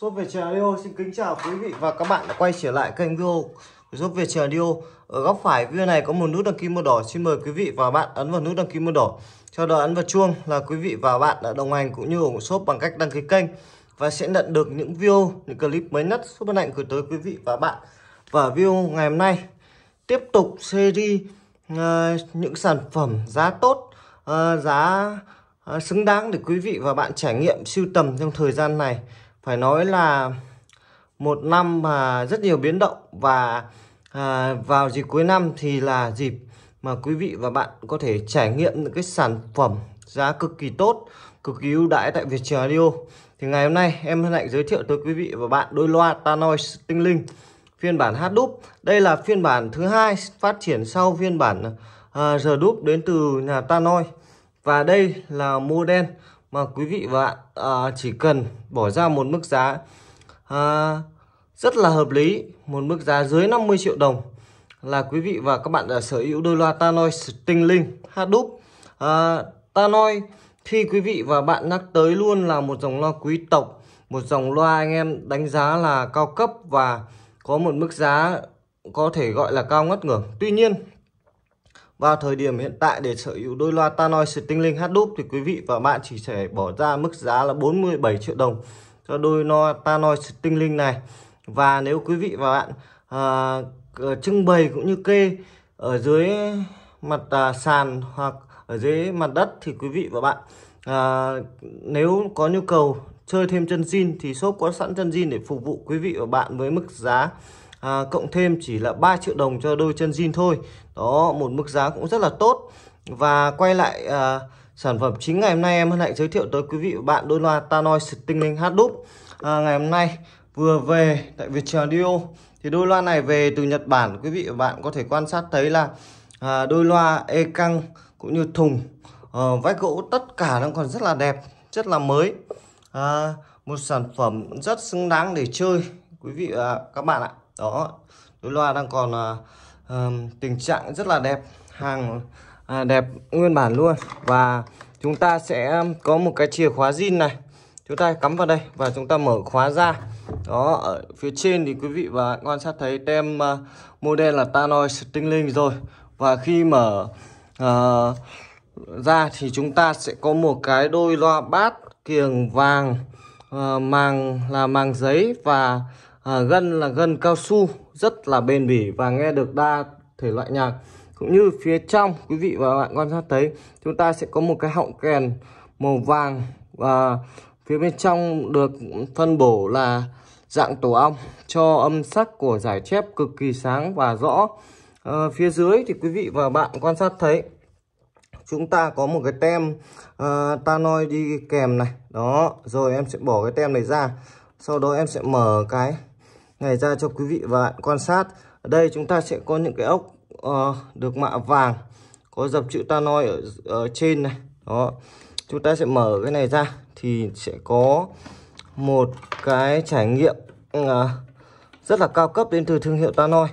Shop về Radio xin kính chào quý vị và các bạn đã quay trở lại kênh video của Shop về Radio. Ở góc phải video này có một nút đăng ký màu đỏ. Xin mời quý vị và bạn ấn vào nút đăng ký màu đỏ. Cho đó ấn vào chuông là quý vị và bạn đã đồng hành cũng như ủng hộ Shop bằng cách đăng ký kênh và sẽ nhận được những video, những clip mới nhất Shop hạnh gửi tới quý vị và bạn. Và video ngày hôm nay tiếp tục series uh, những sản phẩm giá tốt, uh, giá uh, xứng đáng để quý vị và bạn trải nghiệm sưu tầm trong thời gian này phải nói là một năm mà rất nhiều biến động và à, vào dịp cuối năm thì là dịp mà quý vị và bạn có thể trải nghiệm những cái sản phẩm giá cực kỳ tốt, cực kỳ ưu đãi tại Viettel Radio. Thì ngày hôm nay em hân hạnh giới thiệu tới quý vị và bạn đôi loa Tanoise tinh linh phiên bản H đúp. Đây là phiên bản thứ hai phát triển sau phiên bản uh, à, R đúp đến từ nhà Tanoi. Và đây là model mà quý vị và bạn à, chỉ cần bỏ ra một mức giá à, rất là hợp lý một mức giá dưới 50 triệu đồng là quý vị và các bạn đã sở hữu đôi loa Tanoi Stingling Hadoop à, Tanoi thì quý vị và bạn nhắc tới luôn là một dòng loa quý tộc một dòng loa anh em đánh giá là cao cấp và có một mức giá có thể gọi là cao ngất ngưỡng tuy nhiên vào thời điểm hiện tại để sở hữu đôi loa Tannoy Stingling hát đúp thì quý vị và bạn chỉ phải bỏ ra mức giá là 47 triệu đồng cho đôi loa Tannoy Stingling này. Và nếu quý vị và bạn à, trưng bày cũng như kê ở dưới mặt à, sàn hoặc ở dưới mặt đất thì quý vị và bạn à, nếu có nhu cầu chơi thêm chân zin thì shop có sẵn chân zin để phục vụ quý vị và bạn với mức giá à, cộng thêm chỉ là 3 triệu đồng cho đôi chân zin thôi đó một mức giá cũng rất là tốt và quay lại à, sản phẩm chính ngày hôm nay em hân hạnh giới thiệu tới quý vị và bạn đôi loa Tanoi Stingling H đúc à, ngày hôm nay vừa về tại Việt Radio thì đôi loa này về từ Nhật Bản quý vị và bạn có thể quan sát thấy là à, đôi loa e căng cũng như thùng à, vách gỗ tất cả nó còn rất là đẹp rất là mới à, một sản phẩm rất xứng đáng để chơi quý vị và các bạn ạ đó đôi loa đang còn uh, tình trạng rất là đẹp hàng uh, đẹp nguyên bản luôn và chúng ta sẽ có một cái chìa khóa zin này chúng ta cắm vào đây và chúng ta mở khóa ra đó ở phía trên thì quý vị và quan sát thấy tem uh, model là Tanoi Stingling rồi và khi mở uh, ra thì chúng ta sẽ có một cái đôi loa bát kiềng vàng uh, màng là màng giấy và à, gân là gân cao su rất là bền bỉ và nghe được đa thể loại nhạc cũng như phía trong quý vị và bạn quan sát thấy chúng ta sẽ có một cái họng kèn màu vàng và phía bên trong được phân bổ là dạng tổ ong cho âm sắc của giải chép cực kỳ sáng và rõ à, phía dưới thì quý vị và bạn quan sát thấy chúng ta có một cái tem uh, ờ, tanoi đi kèm này đó rồi em sẽ bỏ cái tem này ra sau đó em sẽ mở cái này ra cho quý vị và bạn quan sát ở đây chúng ta sẽ có những cái ốc uh, được mạ vàng có dập chữ tanoi ở, ở trên này đó chúng ta sẽ mở cái này ra thì sẽ có một cái trải nghiệm uh, rất là cao cấp đến từ thương hiệu tanoi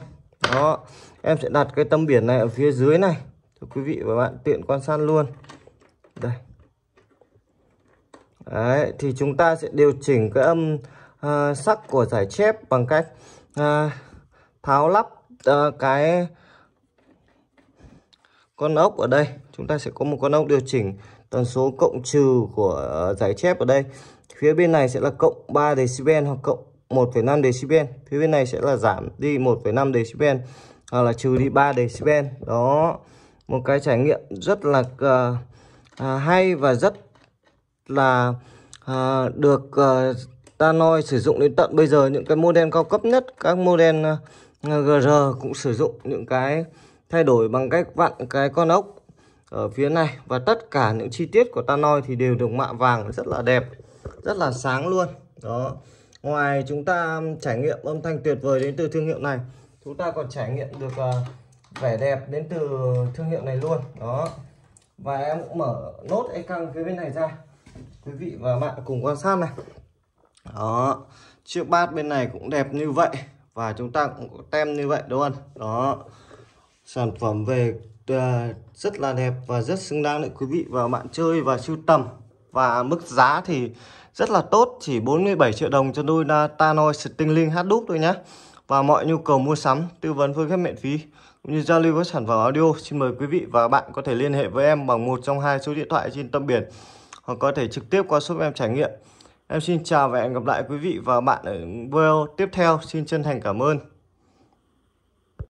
đó em sẽ đặt cái tấm biển này ở phía dưới này cho quý vị và bạn tiện quan sát luôn đây Đấy, thì chúng ta sẽ điều chỉnh cái âm uh, ờ, sắc của giải chép bằng cách uh, tháo lắp uh, cái con ốc ở đây chúng ta sẽ có một con ốc điều chỉnh tần số cộng trừ của uh, giải chép ở đây phía bên này sẽ là cộng 3 decibel hoặc cộng 1,5 decibel phía bên này sẽ là giảm đi 1,5 decibel hoặc là trừ đi 3 decibel đó một cái trải nghiệm rất là uh, uh, hay và rất là uh, được uh, Danoi sử dụng đến tận bây giờ những cái model cao cấp nhất các model ờ, GR cũng sử dụng những cái thay đổi bằng cách vặn cái con ốc ở phía này và tất cả những chi tiết của Tanoi thì đều được mạ vàng rất là đẹp rất là sáng luôn đó ngoài chúng ta trải nghiệm âm thanh tuyệt vời đến từ thương hiệu này chúng ta còn trải nghiệm được ờ, vẻ đẹp đến từ thương hiệu này luôn đó và em cũng mở nốt cái căng phía bên này ra quý vị và bạn cùng quan sát này đó chiếc bát bên này cũng đẹp như vậy và chúng ta cũng có tem như vậy đúng không? đó sản phẩm về ờ, rất là đẹp và rất xứng đáng để quý vị và bạn chơi và sưu tầm và mức giá thì rất là tốt chỉ 47 triệu đồng cho đôi Tanoi Stingling hát đúc thôi nhé và mọi nhu cầu mua sắm tư vấn phương pháp miễn phí cũng như giao lưu với sản phẩm audio xin mời quý vị và bạn có thể liên hệ với em bằng một trong hai số điện thoại trên tâm biển hoặc có thể trực tiếp qua shop em trải nghiệm Em xin chào và hẹn gặp lại quý vị và bạn ở video tiếp theo. Xin chân thành cảm ơn.